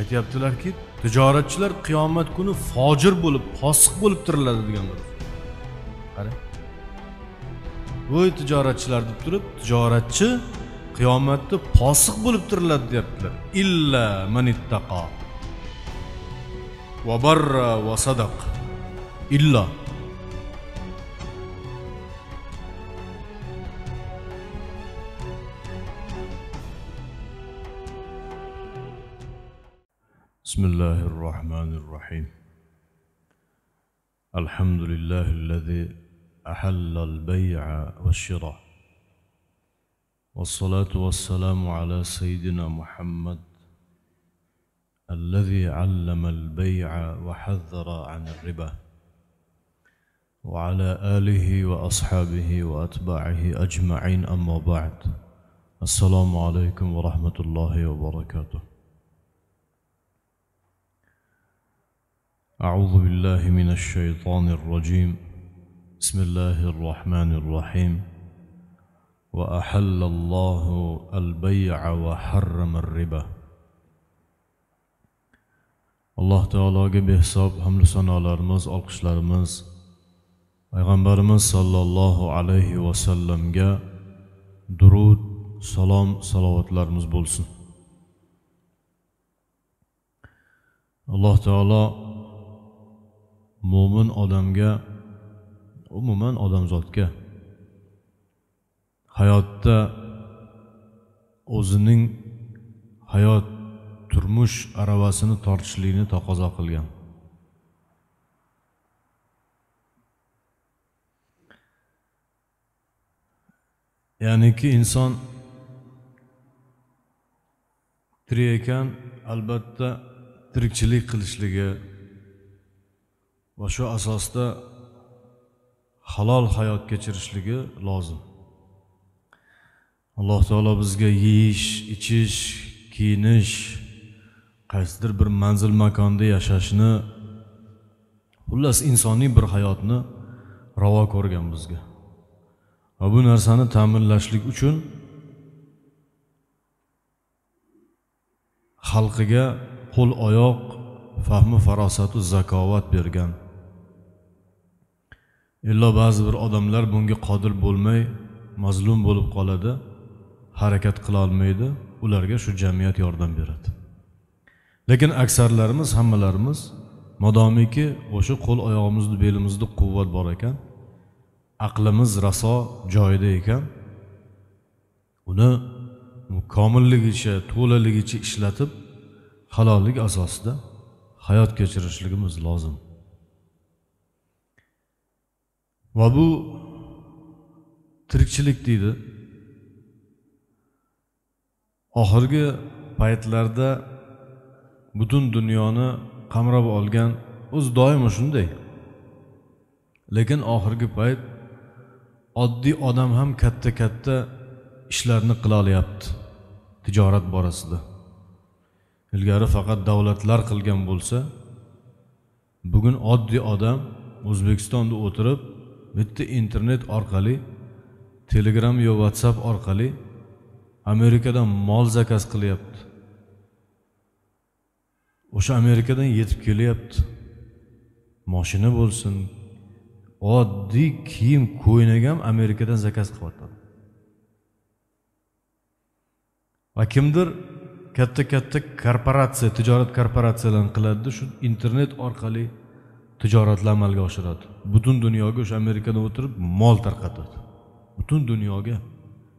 aytyaptilarki tijoratchilar qiyomat kuni fojir bo'lib posiq bo'lib tiriladi deganlar qara voy tijoratchilar deb turib tijoratchi qiyomatda posiq bo'lib tiriladi deyaptilar illa manittaqo va barra va sadaq illo بسم الله الرحمن الرحيم الحمد لله الذي أحل البيع والشراء والصلاة والسلام على سيدنا محمد الذي علم البيع وحذر عن الربا وعلى آله وأصحابه وأتباعه أجمعين أما بعد السلام عليكم ورحمة الله وبركاته أعوذ بالله من الشيطان الرجيم بسم الله الرحمن الرحيم وأحل الله البيع وحرم الربا alloh taologa behisob hamdu sanolarimiz olqishlarimiz payg'ambarimiz sollallohu alayhi vasallamga durud salom salovatlarimiz bo'lsin alloh taolo mo'min odamga umuman odamzodga hayotda o'zining hayot turmush aravasini tortishlikni taqozo qilgan ya'niki inson tirik ekan albatta tirikchilik qilishligi va shu asosda halol hayot kechirishligi lozim alloh taolo bizga yeyish ichish kiyinish qaysidir bir manzil makonda yashashni xullas insoniy bir hayotni ravo ko'rgan bizga va bu narsani ta'minlashlik uchun xalqiga qo'l oyoq fahmi farosatu zakovat bergan illo ba'zi bir odamlar bunga qodir bo'lmay mazlum bo'lib qoladi harakat qila olmaydi ularga shu jamiyat yordam beradi lekin aksarlarimiz hammalarimiz modomiki o'sha qo'l oyog'imizni belimizda quvvat bor ekan aqlimiz raso joyida ekan uni komilligicha to'laligicha ishlatib halollik asosida hayot kechirishligimiz lozim va bu tirikchilik deydi oxirgi paytlarda butun dunyoni qamrab olgan o'zi doimo shunday lekin oxirgi payt oddiy odam ham katta katta ishlarni qila olyapti tijorat borasida ilgari faqat davlatlar qilgan bo'lsa bugun oddiy odam o'zbekistonda o'tirib bitta internet orqali telegram yo whatsapp orqali amerikadan mol zakaz qilyapti o'sha amerikadan yetib kelyapti moshina bo'lsin oddiy kiyim ko'ynak ham amerikadan zakaz qilyotadi va kimdir katta katta korporatsiya tijorat korporatsiyalarini qiladida shu internet orqali tijoratlar amalga oshiradi butun dunyoga o'sha amerikada o'tirib mol tarqatadi butun dunyoga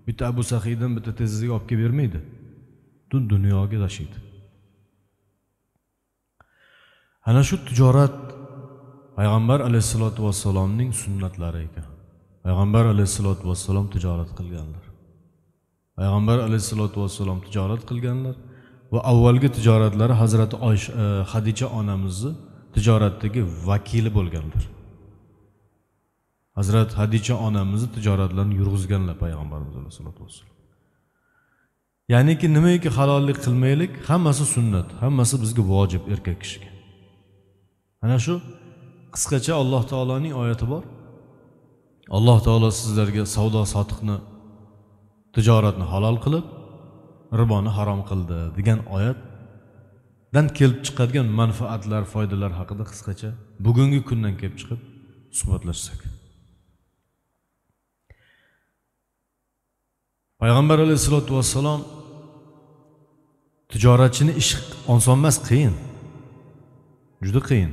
bitta abu sahiydan bitta tezizga olib kelib bermaydi butun dunyoga tashiydi ana shu tijorat payg'ambar alayhissalotu vassalomning sunnatlari ekan payg'ambar alayhissalotu vassalom tijorat qilganlar payg'ambar alayhissalotu vassalom tijorat qilganlar va avvalgi tijoratlari hazrati hadicha e, onamizni tijoratdagi vakili bo'lganlar hazrat hadicha onamizni tijoratlarini yurg'izganlar payg'ambarimiz alayhisalotu vassalom ya'niki nimaiki halollik qilmaylik hammasi sunnat hammasi bizga vojib erkak kishiga ana shu qisqacha alloh taoloning oyati bor alloh taolo sizlarga savdo sotiqni tijoratni halol qilib riboni harom qildi degan oyat dan kelib chiqadigan manfaatlar foydalar haqida qisqacha bugungi kundan kelib chiqib suhbatlashsak payg'ambar alayhissalotu vassalom tijoratchini ishi osonmas qiyin juda qiyin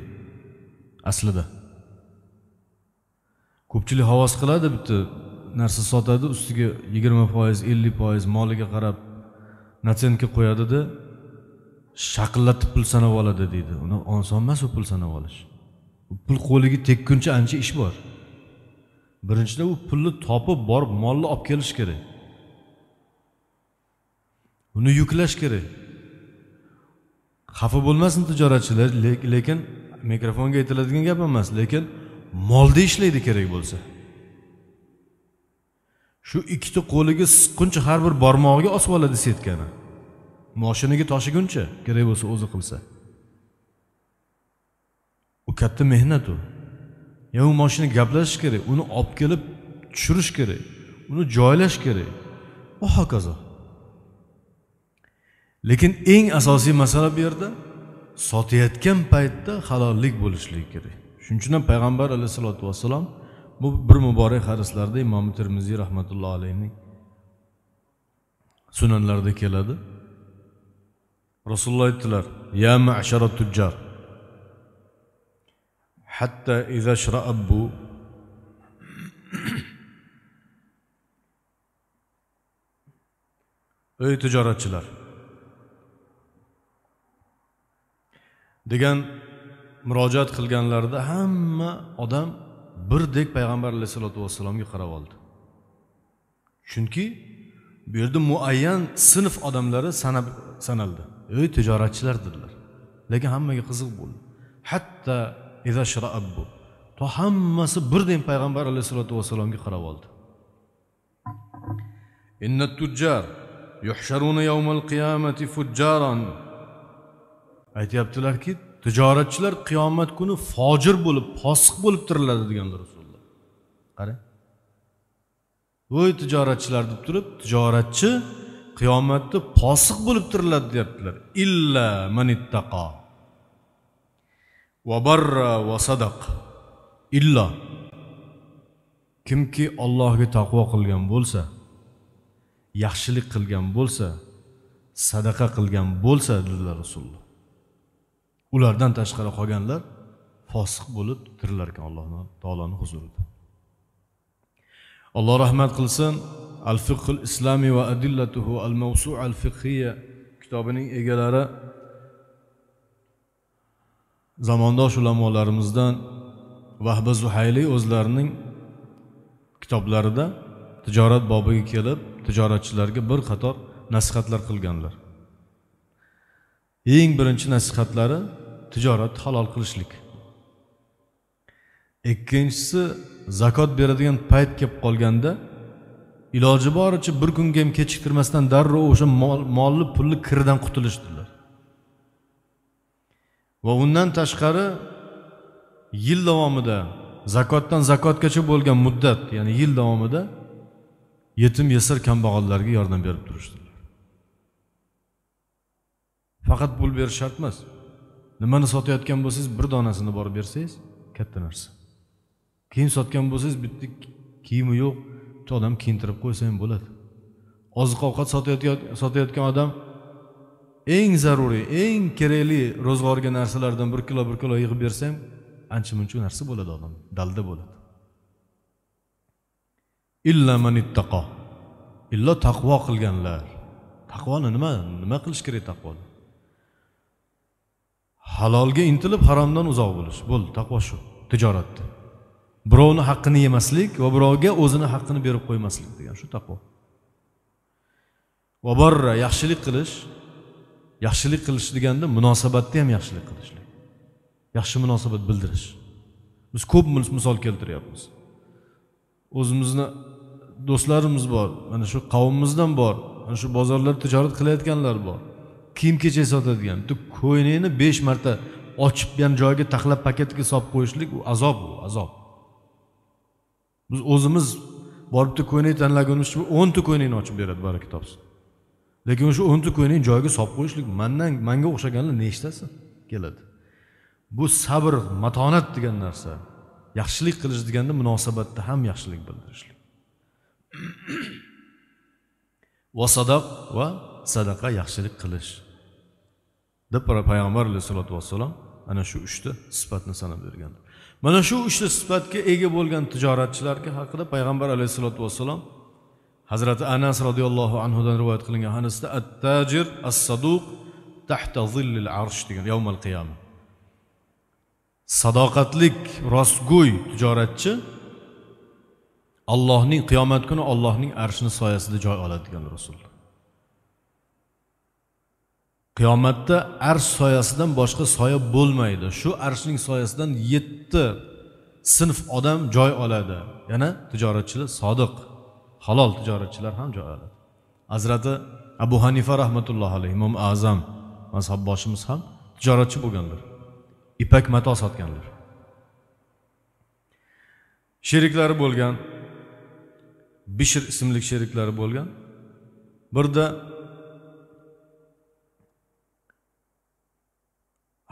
aslida ko'pchilik havas qiladi bitta narsa sotadi ustiga yigirma foiz ellik foiz moliga qarab natsentga qo'yadida shaqillatib pul sanab oladi deydi uni oson emas u pul sanab olish pul qo'liga tekkuncha ancha ish bor birinchidan u pulni topib borib molni olib kelish kerak uni yuklash kerak xafa bo'lmasin tijoratchilar lekin mikrofonga aytiladigan gap emas lekin molda ishlaydi kerak bo'lsa shu ikkita qo'liga siqquncha har bir barmog'iga osib oladi setkani moshiniga toshiguncha kerak bo'lsa o'zi qilsa u katta mehnat u ya u moshina gaplashish kerak uni olib kelib tushirish kerak uni joylash kerak va hokazo lekin eng asosiy masala bu yerda sotayotgan paytda halollik bo'lishligi kerak shuning uchun ham payg'ambar alayhisalotu vassalom bu bir muborak hadislarda imom termiziy rahmatullohi alayhining sunanlarida keladi rasululloh aytdilar ya mashara tujjar hatta izashra abbu ey tijoratchilar degan murojaat qilganlarida hamma odam birdek payg'ambar alayhisalotu vassalomga qarab oldi chunki bu yerda muayyan sinf odamlari sanab sanaldi tijoratchilar tijoratchilardirlar lekin hammaga qiziq bo'ldi hatto izashrabbu to hammasi birdan payg'ambar alayhissalotu vassalomga qarab oldi aytyaptilarki tijoratchilar qiyomat kuni fojir bo'lib posiq bo'lib tiriladi deganlar rasululloh qarang voy tijoratchilar deb turib tijoratchi qiyomatda posiq bo'lib tiriladi deyaptilar illa manittaqo va barra va sadaq illo kimki ollohga taqvo qilgan bo'lsa yaxshilik qilgan bo'lsa sadaqa qilgan bo'lsa dedilar rasululloh ulardan tashqari qolganlar fosiq bo'lib tirilar ekan alloh taoloni huzurida alloh rahmat qilsin al fiqil islomiy va adillatuhu al mavsu al fiqhiya kitobining egalari zamondosh ulamolarimizdan vahba zuhayli o'zlarining kitoblarida tijorat bobiga kelib tijoratchilarga bir qator nasihatlar qilganlar eng birinchi nasihatlari tijoratni halol qilishlik ikkinchisi zakot beradigan payt kelib qolganda iloji boricha bir kunga ham kechiktirmasdan darrov o'sha molli pulli kirdan qutulishdilar va undan tashqari yil davomida zakotdan zakotgacha bo'lgan muddat ya'ni yil davomida yetim yesir kambag'allarga yordam berib turishdilar faqat pul berish shart emas nimani sotayotgan bo'lsangiz bir donasini borib bersangiz katta narsa kiyim sotgan bo'lsangiz bitta kiyimi yo'q bitta odam kiyintirib qo'ysa ham bo'ladi oziq ovqat sotayotgan odam eng zaruriy eng kerakli ro'zg'orga narsalardan bir kilo bir kilo yig'ib bersa ham ancha muncha narsa bo'ladi odam dalda bo'ladi illa manittaqo illo taqvo qilganlar taqvoni nima nima qilish kerak taqvoni halolga intilib haromdan uzoq bo'lish bo'ldi taqvo shu tijoratda birovni haqqini yemaslik va birovga o'zini haqqini berib qo'ymaslik degan shu taqvo va borra yaxshilik qilish yaxshilik qilish deganda munosabatda ham yaxshilik qilishlik yaxshi munosabat bildirish biz ko'p misol keltiryapmiz o'zimizni do'stlarimiz bor mana shu qavmimizdan bor mana shu bozorlarda tijorat qilayotganlar bor kiyim kechak sotadigan bitta ko'ylakni besh marta ochib yani joyiga taxlab paketga solib qo'yishlik u azob u azob biz o'zimiz boribdi ko'ynak tanlagunimiz o'nta ko'ynakni ochib beradi baraka topsin lekin o'sha o'nta ko'ynak joyiga solib qo'yishlik mandan manga o'xshaganlar nechtasi keladi bu sabr matonat degan narsa yaxshilik qilish deganda munosabatda ham yaxshilik bildirishlik va sadaq va sadaqa yaxshilik qilish deb payg'ambar alayhisalotu vassalom ana shu uchta sifatni sanab bergan mana shu uchta sifatga ega bo'lgan tijoratchilarga haqida payg'ambar alayhissalotu vassalom hazrati anas roziyallohu anhudan rivoyat qilingan hadisda attajir as saduq tahta zillil arsh degan yovmal qiyama sadoqatlik rostgo'y tijoratchi allohning qiyomat kuni ollohning arshini soyasida joy oladi degan rasululloh qiyomatda arsh soyasidan boshqa soya bo'lmaydi shu arshning soyasidan yetti sinf odam joy oladi yana tijoratchilar sodiq halol tijoratchilar ham joy oladi hazrati abu hanifa rahmatullohi alayhi imom azam boshimiz ham tijoratchi bo'lganlar ipak mato sotganlar sheriklari bo'lgan bishir ismli sheriklari bo'lgan birda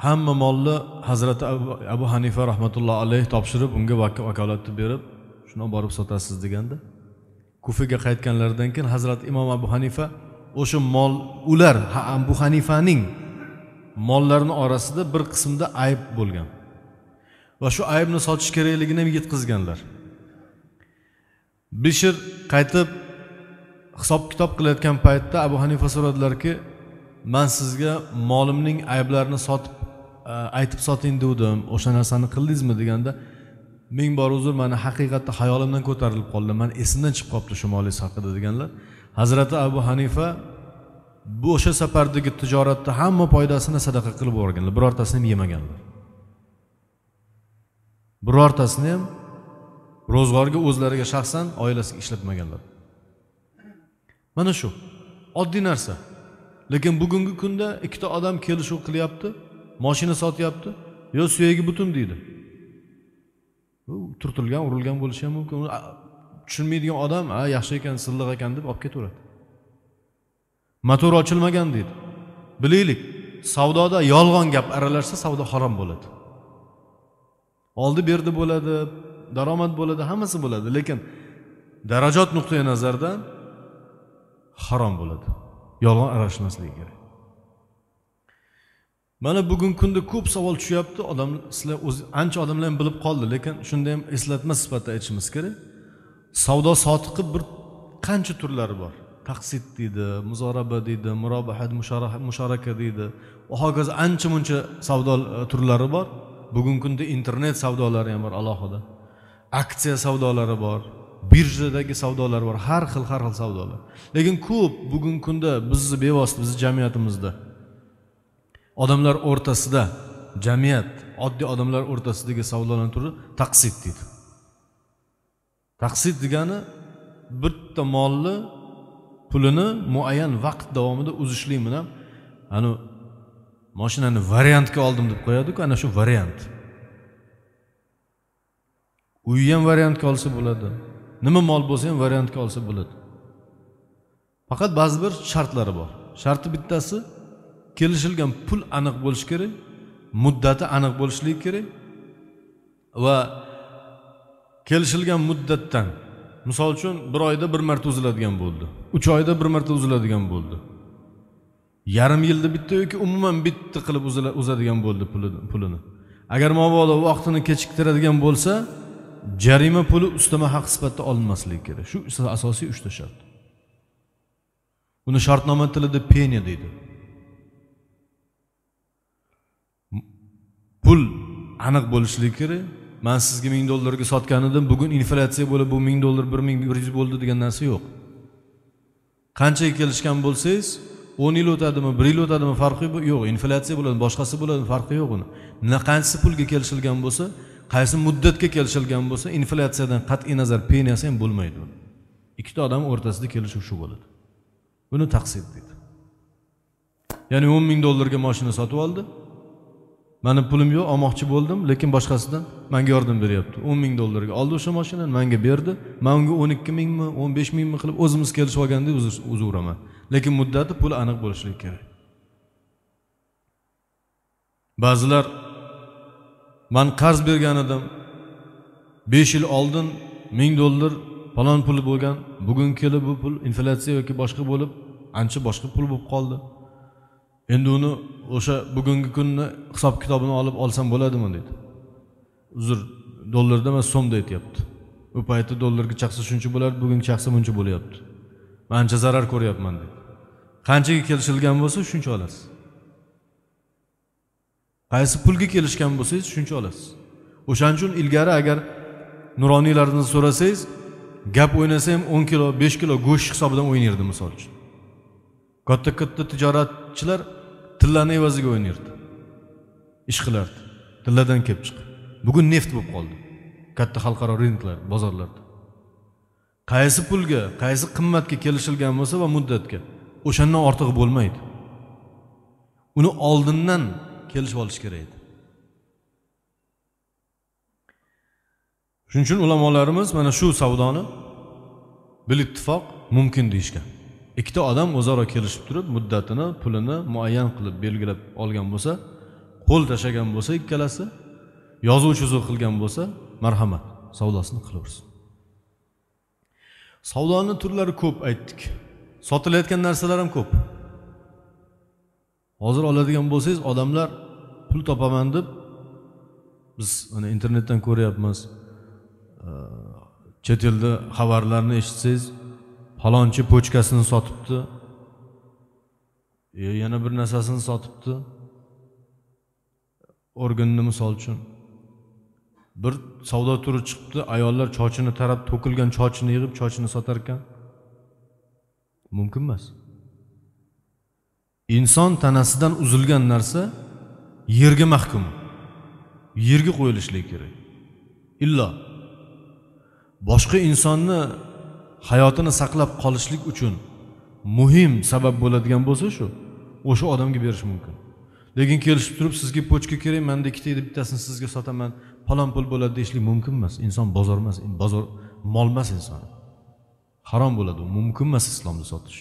hamma molni hazrati abu hanifa rahmatullohi alayhi topshirib unga vakolatni berib shuni olib borib sotasiz deganda kufaga qaytganlaridan keyin hazrati imom abu hanifa o'sha mol ular abu hanifaning mollarini orasida bir qismda ayb bo'lgan va shu aybni sotish kerakligini yetkazganlar bishir qaytib hisob kitob qilayotgan paytda abu hanifa so'radilarki man sizga molimning ayblarini sotib Э, aytib soting degandim o'sha narsani qildingizmi deganda ming bor uzr mani haqiqatda xayolimdan ko'tarilib qoldi man esimdan chiqib qolibdi shimoliy haqida deganlar hazrati abu hanifa bu o'sha safardagi tijoratni hamma foydasini sadaqa qilib yuborganlar birortasini ham yemaganlar birortasini ham ro'zg'orga o'zlariga shaxsan oilasiga ishlatmaganlar mana shu oddiy narsa lekin bugungi kunda ikkita odam kelishuv qilyapti moshina sotyapti yo suyagi butun deydi turtilgan urilgan bo'lishi ham mumkin tushunmaydigan odam a yaxshi ekan silliq ekan deb olib ketaveradi motor ochilmagan deydi bilaylik savdoda yolg'on gap aralashsa savdo harom bo'ladi oldi berdi bo'ladi daromad bo'ladi hammasi bo'ladi lekin darajot nuqtai nazaridan harom bo'ladi yolg'on aralashmasligi kerak mana bugungi kunda ko'p savol tushyapti odam sizlar o'zi ancha odamlar ham bilib qoldi lekin shunda ham eslatma sifatida aytishimiz kerak savdo sotiqni bir qancha turlari bor taqsid deydi muzoraba deydi murobahat musharaka deydi va hokazo ancha muncha savdo e, turlari bor bugungi kunda internet savdolari ham bor alohida aksiya savdolari bor birjadagi savdolar bor har xil har xil savdolar lekin ko'p bugungi kunda bizni bevosita bizni jamiyatimizda odamlar o'rtasida jamiyat oddiy odamlar o'rtasidagi savdolarni turi taqsid deydi taqsid degani bitta molni pulini muayyan vaqt davomida uzishlik bilan ani moshinani variantga oldim deb qo'yadiku ana shu variant uyni ham variantga olsa bo'ladi nima mol bo'lsa ham variantga olsa bo'ladi faqat ba'zi bir shartlari bor sharti bittasi kelishilgan pul aniq bo'lishi kerak muddati aniq bo'lishligi kerak va kelishilgan muddatdan misol uchun bir oyda bir marta uziladigan bo'ldi uch oyda bir marta uziladigan bo'ldi yarim yilda bitta yoki umuman bitta qilib uzadigan bo'ldi pulini agar mabodo vaqtini kechiktiradigan bo'lsa jarima puli ustama haq sifatida olinmasligi kerak shu asosiy uchta shart uni shartnoma tilida penya deydi pul aniq bo'lishligi kerak man sizga ming dollarga sotgan edim bugun inflyatsiya bo'lib bu ming dollar bir ming bir yuz bo'ldi degan narsa yo'q qanchaga kelishgan bo'lsangiz o'n yil o'tadimi bir yil o'tadimi farqi yo'q inflyatsiya bo'ladi boshqasi bo'ladi farqi yo'q uni qaysi pulga kelishilgan bo'lsa qaysi muddatga kelishilgan bo'lsa inflyatsiyadan qat'iy nazar peniyasi ham bo'lmaydi ikkita odam o'rtasida kelishuv shu bo'ladi buni taqsid deydi ya'ni o'n ming dollarga moshina sotib oldi mani pulim yo'q olmoqchi bo'ldim lekin boshqasidan manga yordam beryapti o'n ming dollarga oldi o'sha mashinani manga berdi man unga o'n ikki mingmi o'n besh mingmi qilib o'zimiz kelishib olgandek uzaveraman lekin muddati pul aniq bo'lishligi kerak ba'zilar man qarz bergan edim besh yil oldin ming dollar falon pul bo'lgan bugun kelib bu pul inflyatsiya yoki boshqa bo'lib ancha boshqa pul bo'lib qoldi endi uni o'sha bugungi kunni hisob kitobini olib olsam bo'ladimi deydi uzr dollarda emas so'mda aytyapti u paytda dollarga chaqsa shuncha bo'lardi bugun chaqsa buncha bo'lyapti man ancha zarar ko'ryapman deydi qanchaga kelishilgan bo'lsa shuncha olasiz qaysi pulga kelishgan bo'lsangiz shuncha olasiz o'shaning uchun ilgari agar nuroniylardan so'rasangiz gap o'ynasa ham o'n kilo besh kilo go'sht hisobidan o'ynardi misol uchun katta katta tijoratchilar tillani evaziga o'ynardi ish qilardi tilladan kelib chiqib bugun neft bo'lib qoldi katta xalqaro rinklar bozorlarda qaysi pulga qaysi qimmatga kelishilgan bo'lsa va muddatga o'shandan ortig'i bo'lmaydi uni oldindan kelishib olish kerak edi shuning uchun ulamolarimiz mana shu savdoni bilittifoq ittifoq mumkin deyishgan ikkita odam o'zaro kelishib turib muddatini pulini muayyan qilib belgilab olgan bo'lsa qo'l tashlagan bo'lsa ikkalasi yozuv chuzuv qilgan bo'lsa marhamat savdosini qilaversin savdoni turlari ko'p aytdik sotilayotgan narsalar ham ko'p hozir oladigan bo'lsangiz odamlar pul topaman deb biz mana internetdan ko'ryapmiz chet elda xabarlarni eshitsangiz palonchi pochkasini sotibdi yo yana bir narsasini sotibdi organni misol uchun bir savdo turi chiqibdi ayollar chochini tarab to'kilgan chochini yig'ib chochini sotar ekan mumkin emas inson tanasidan uzilgan narsa yerga mahkum yerga qo'yilishligi kerak illo boshqa insonni hayotini saqlab qolishlik uchun muhim sabab bo'ladigan bo'lsa shu o'sha odamga berish mumkin lekin kelishib turib sizga pochka kerak manda ikkita bittasini sizga sotaman palon pul bo'ladi deyishlik mumkin emas inson bozor emas bozor mol emas inson harom bo'ladi u mumkin emas islomda sotish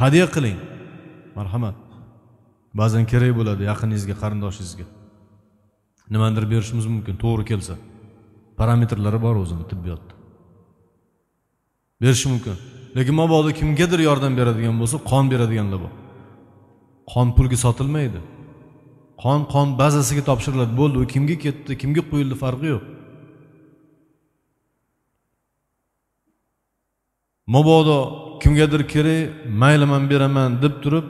hadya qiling marhamat ba'zan kerak bo'ladi yaqiningizga qarindoshingizga nimanidir berishimiz mumkin to'g'ri kelsa parametrlari bor o'zini tibbiyotda berishi mumkin lekin mabodo kimgadir yordam beradigan bo'lsa qon beradiganlar bu qon pulga sotilmaydi qon qon bazasiga topshiriladi bo'ldi u kimga ketdi kimga quyildi farqi yo'q mabodo kimgadir kerak mayli man beraman deb turib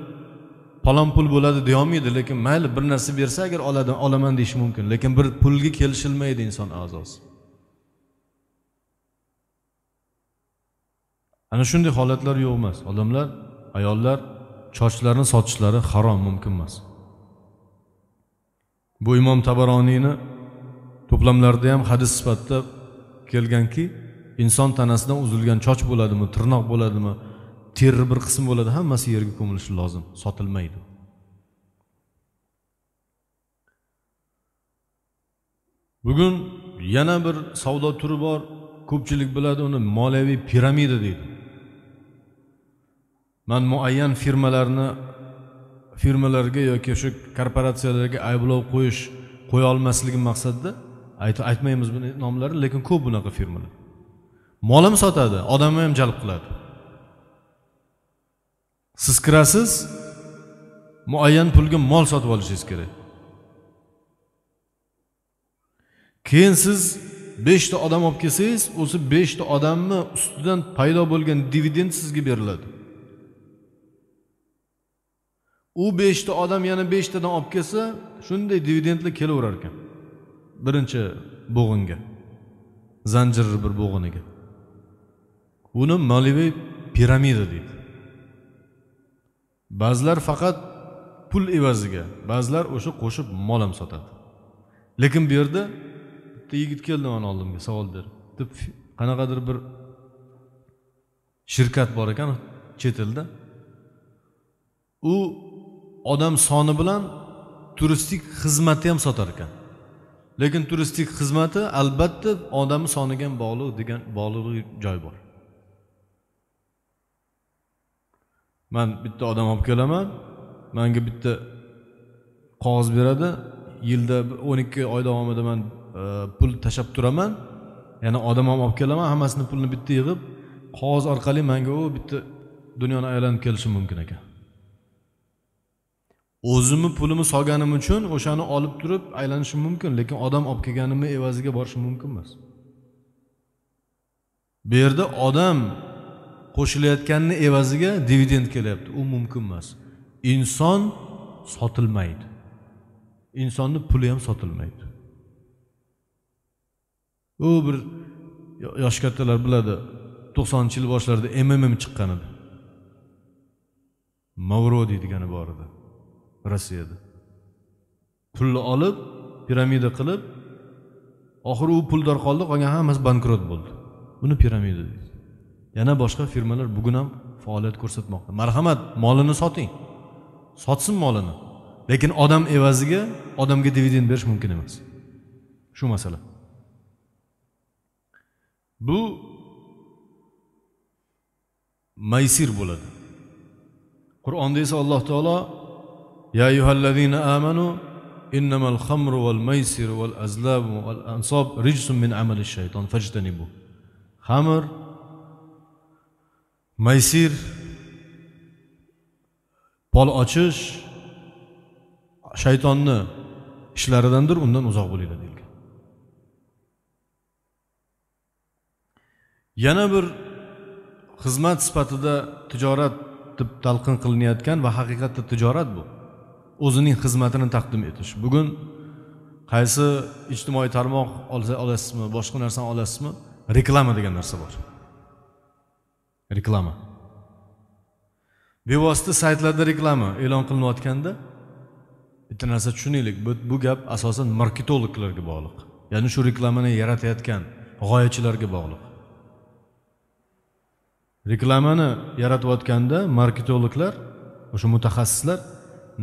palon pul bo'ladi deyolmaydi lekin mayli bir narsa bersa agar olaman deyishi mumkin lekin bir pulga kelishilmaydi inson a'zosi ana shunday holatlar yo'q emas odamlar ayollar chochlarini sotishlari harom mumkin emas bu imom tabaroniyni to'plamlarida ham hadis sifatida kelganki inson tanasidan uzilgan choch bo'ladimi tirnoq bo'ladimi terni bir qismi bo'ladi hammasi yerga ko'milishi lozim sotilmaydi bugun yana bir savdo turi bor ko'pchilik biladi uni moliyaviy piramida deydi man muayyan firmalarni firmalarga yoki shu korporatsiyalarga ayblov qo'yish qo'ya olmasligim maqsadida aytmaymiz buni nomlarini lekin ko'p bunaqa firmalar mol ham sotadi odamni ham jalb qiladi siz kirasiz muayyan pulga mol sotib olishingiz kerak keyin siz beshta odam olib kelsangiz o'sha beshta odamni ustidan paydo bo'lgan dividend sizga beriladi u beshta odam yana beshtadan olib kelsa shunday dividendlar kelaverar ekan birinchi bo'g'inga zanjir bir bo'g'iniga buni moliyaviy piramida deydi ba'zilar faqat pul evaziga ba'zilar o'sha qo'shib mol ham sotadi lekin bu yerda bitta yigit keldi mani oldimga savol berib qanaqadir bir shirkat bor ekan chet elda u odam soni bilan turistik xizmatni ham sotar ekan lekin turistik xizmati albatta odamni soniga ham bog'liq degan bog'liq joy bor man bitta odam olib kelaman manga bitta qog'oz beradi yilda o'n ikki oy davomida man e, pul tashlab turaman yana odam ham olib kelaman hammasini pulni bitta yig'ib qog'oz orqali manga u bitta dunyoni aylanib kelishi mumkin ekan o'zimni pulimni solganim uchun o'shani olib turib aylanishim mumkin lekin odam olib kelganimni evaziga borishim mumkin emas bu yerda odam qo'shilayotganini evaziga dividend kelyapti u mumkin emas inson sotilmaydi insonni puli ham sotilmaydi u bir yosh kattalar biladi to'qsoninchi yil boshlarida mmm chiqqan edi mavro deydigani bor edi rossiyada pulni olib piramida qilib oxiri u puldor qoldi qolgan hammasi bankrot bo'ldi buni piramida deydi yana boshqa firmalar bugun ham faoliyat ko'rsatmoqda marhamat molini soting sotsin molini lekin odam evaziga odamga dividend berish mumkin emas shu masala bu maysir bo'ladi qur'onda esa alloh taolo يا أيها الذين آمنوا إنما الخمر والميسر والأزلام والأنصاب رجس من عمل الشيطان فاجتنبوه خمر ميسر pol ochish shaytonni ishlaridandir undan uzoq bo'linglar deyilgan yana bir xizmat sifatida tijorat deb talqin qilinayotgan va haqiqatda tijorat bu o'zining xizmatini taqdim etish bugun qaysi ijtimoiy tarmoq olasizmi boshqa narsani olasizmi reklama degan narsa bor reklama bevosita saytlarda reklama e'lon qilinayotganda bitta narsa tushunaylik bu, bu gap asosan marketologlarga bog'liq ya'ni shu reklamani yaratayotgan g'oyachilarga bog'liq reklamani yaratayotganda marketologlar o'sha mutaxassislar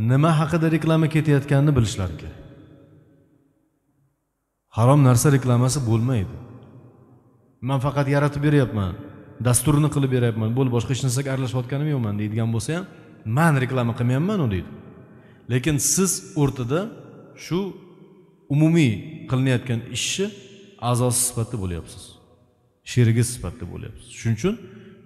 nima haqida reklama ketayotganini bilishlari kerak harom narsa reklamasi bo'lmaydi man faqat yaratib beryapman dasturni qilib beryapman bo'ldi boshqa hech narsaga aralashayotganim yo'qman deydigan bo'lsa ham man reklama qilmayapman u deydi lekin siz o'rtada shu umumiy qilinayotgan ishni a'zosi sifatida bo'lyapsiz sherigi sifatida bo'lyapsiz shuning uchun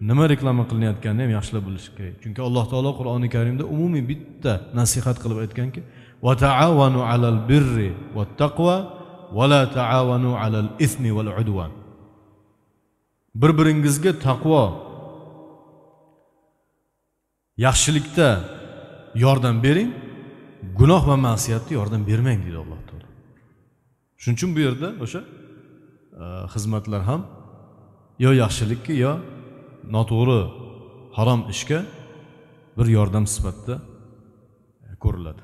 nima reklama qilinayotganini ham yaxshilab bilish kerak chunki alloh taolo qur'oni karimda umumiy bitta nasihat qilib aytganki va taavanu alal birri va taqva va la taavanu alal ismi val udvan bir biringizga taqvo yaxshilikda yordam bering gunoh va ma'siyatda yordam bermang deydi alloh taolo shuning uchun bu yerda o'sha e, xizmatlar ham yo yaxshilikka yo noto'g'ri harom ishga bir yordam sifatida ko'riladi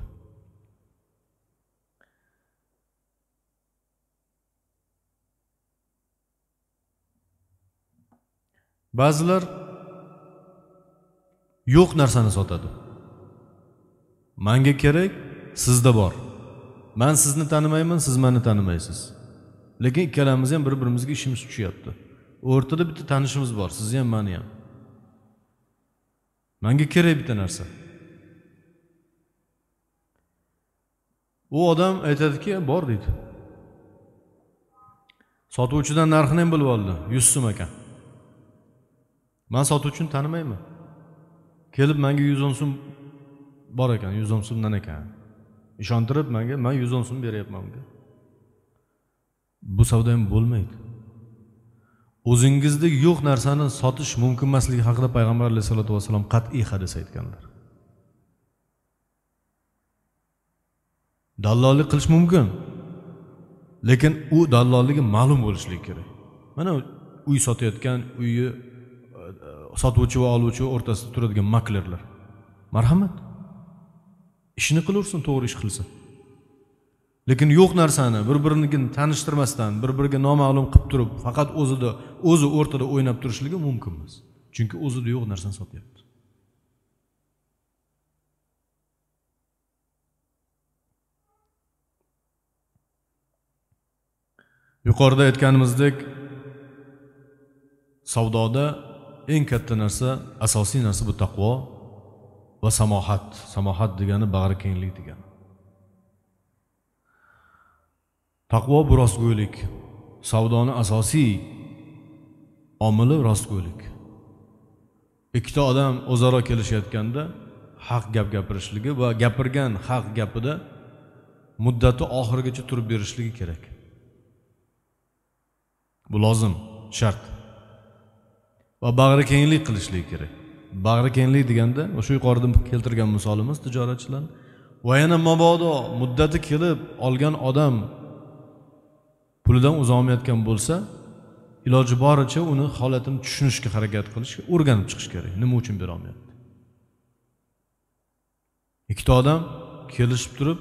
ba'zilar yo'q narsani sotadi manga kerak sizda bor man sizni tanimayman siz mani tanimaysiz lekin ikkalamiz ham bir birimizga ishimiz tushyapti o'rtada bitta tanishimiz bor sizni ham mani ham manga kerak bitta narsa u odam aytadiki bor deydi sotuvchidan narxini ham bilib oldi yuz so'm ekan man sotuvchini tanimayman kelib manga yuz o'n so'm bor ekan yuz o'n so'mdan ekan ishontirib manga man yuz o'n so'm beryapman unga bu savdo ham bo'lmaydi o'zingizda yo'q narsani sotish mumkin emasligi haqida payg'ambar alayhisalotu vassalom qat'iy hadis aytganlar dallollik qilish mumkin lekin u dallolligi ma'lum bo'lishligi kerak mana uy sotayotgan uyni sotuvchi va oluvchi o'rtasida turadigan maklerlar marhamat ishini qilaversin to'g'ri ish qilsa lekin yo'q narsani bir birinikini tanishtirmasdan bir biriga noma'lum qilib turib faqat o'zida o'zi o'rtada o'ynab turishligi mumkin emas chunki o'zida yo'q narsani sotyapti yuqorida aytganimizdek savdoda eng katta narsa asosiy narsa bu taqvo va samohat samohat degani bag'ri kenglik degani taqvo bu rostgo'ylik savdoni asosiy omili rostgo'ylik ikkita odam o'zaro kelishayotganda haq gap gapirishligi va gapirgan haq gapida muddati oxirigacha turib berishligi kerak bu lozim shart va bag'rikenglik qilishligi kerak bag'rikenglik deganda o'sha yuqorida keltirgan misolimiz tijoratchilarni va yana mabodo muddati kelib olgan odam pulidan uzolmayotgan bo'lsa iloji boricha uni holatini tushunishga harakat qilish o'rganib chiqish kerak nima uchun berolmayapti ikkita odam kelishib turib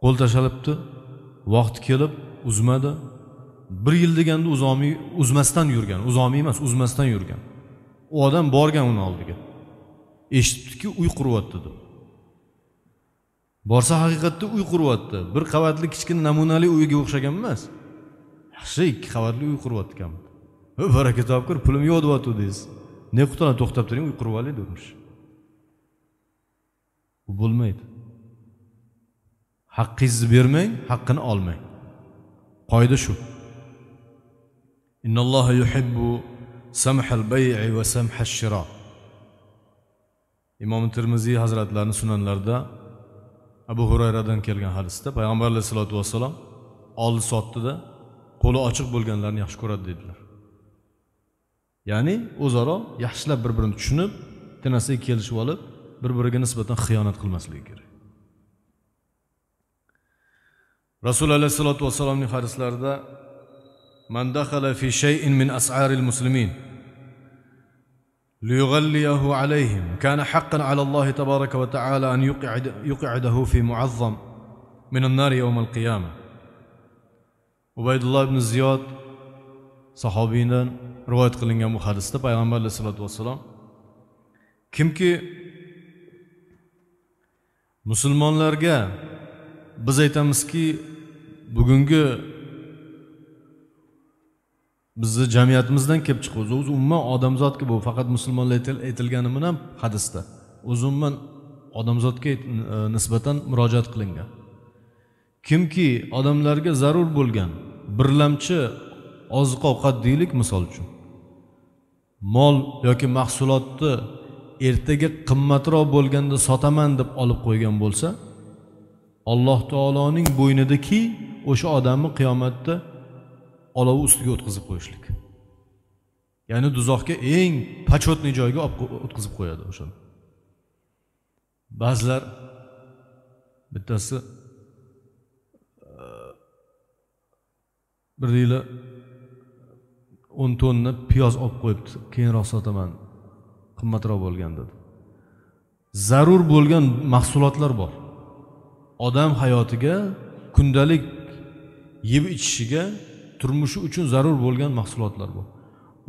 qo'l tashlabdi vaqti kelib uzmadi bir yil deganda uzolmay uzmasdan yurgan uzolmay emas uzmasdan yurgan u odam borgan uni oldiga eshitibdiki uy quryapti deb borsa haqiqatda uy quryapti bir qavatli kichkina namunali uyga o'xshagan emas yaxshi ikki qavatli uy quryapti kam baraka topkur pulim yo'q deyaptidingiz ne qutani to'xtab turing uy qurib olaylik urmish bu bo'lmaydi haqqingizni bermang haqqini olmang qoida shu innalloha yuhibbu samhal bay'i imom termiziy hazratlarini sunanlarida abu xurayradan kelgan hadisda payg'ambar alayhisalotu vassalom oldi sotdida qo'li ochiq bo'lganlarni yaxshi ko'radi dedilar ya'ni o'zaro yaxshilab bir birini tushunib bitta narsaga kelishib olib bir biriga nisbatan xiyonat qilmasligi kerak rasuli alayhissalotu vassalomning hadislarida man dakhala fi shayin min as'aril muslimin ليغليه عليهم كان حقا على الله تبارك وتعالى أن يقعد يقعده في معظم من النار يوم القيامة عبيد الله بن زياد صحابينا رواية قلنجا مخالصة پیغمبر عليه الصلاة والسلام kimki musulmonlarga biz aytamizki bugungi bizni jamiyatimizdan kelib chiqib o'zi o'zi umuman odamzodga bu faqat musulmonlar aytilgani bilan hadisda o'zi umuman odamzodga e, nisbatan murojaat qilingan kimki odamlarga zarur bo'lgan birlamchi oziq ovqat deylik misol uchun mol yoki mahsulotni ertaga qimmatroq bo'lganda sotaman deb olib qo'ygan bo'lsa alloh taoloning bo'ynidaki o'sha odamni qiyomatda olovi ustiga o'tkazib qo'yishlik ya'ni do'zaxga eng почетный joyga olib o'tkazib qo'yadi o'shani ba'zilar bittasi bir deylar o'n tonna piyoz olib qo'yibdi keyinroq sotaman qimmatroq bo'lgan dedi zarur bo'lgan mahsulotlar bor odam hayotiga kundalik yeb ichishiga turmushi uchun zarur bo'lgan mahsulotlar bu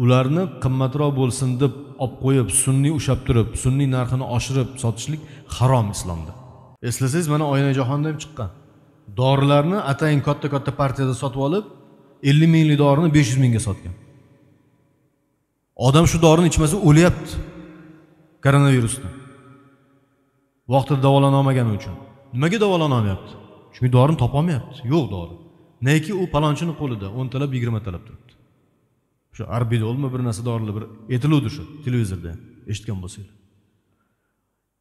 ularni qimmatroq bo'lsin deb olib qo'yib sunniy ushlab turib sunniy narxini oshirib sotishlik harom islomda eslasangiz mana oyna jahonda ham chiqqan dorilarni atayin katta katta partiyada sotib olib ellik minglik dorini besh yuz mingga sotgan odam shu dorini ichmasa o'lyapti koronavirusdan vaqtida davolana olmagani uchun nimaga davolana olmayapti chunki dorini topolmayapti yo'q dori neki u palonchini qo'lida o'ntalab yigirmatalab turibdi shu arbidolmi bir narsa dorilar bir aytiluvdi shu televizorda eshitgan bo'lsanglar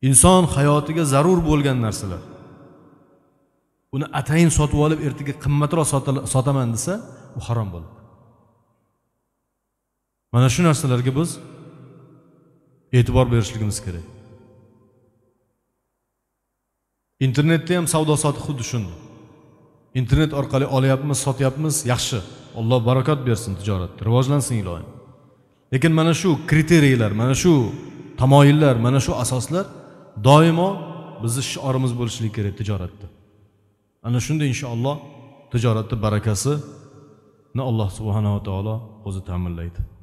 inson hayotiga zarur bo'lgan narsalar uni atayin sotib olib ertaga qimmatroq sotaman desa u harom bo'ladi mana shu narsalarga biz e'tibor berishligimiz kerak internetda ham savdo sotiq xuddi shunday internet orqali olyapmiz sotyapmiz yaxshi alloh barakot bersin tijoratda rivojlansin ilohim lekin mana shu kriteriylar mana shu tamoyillar mana shu asoslar doimo bizni shiorimiz bo'lishligi kerak tijoratda ana shunda inshaalloh tijoratni barakasini alloh subhanava taolo o'zi ta'minlaydi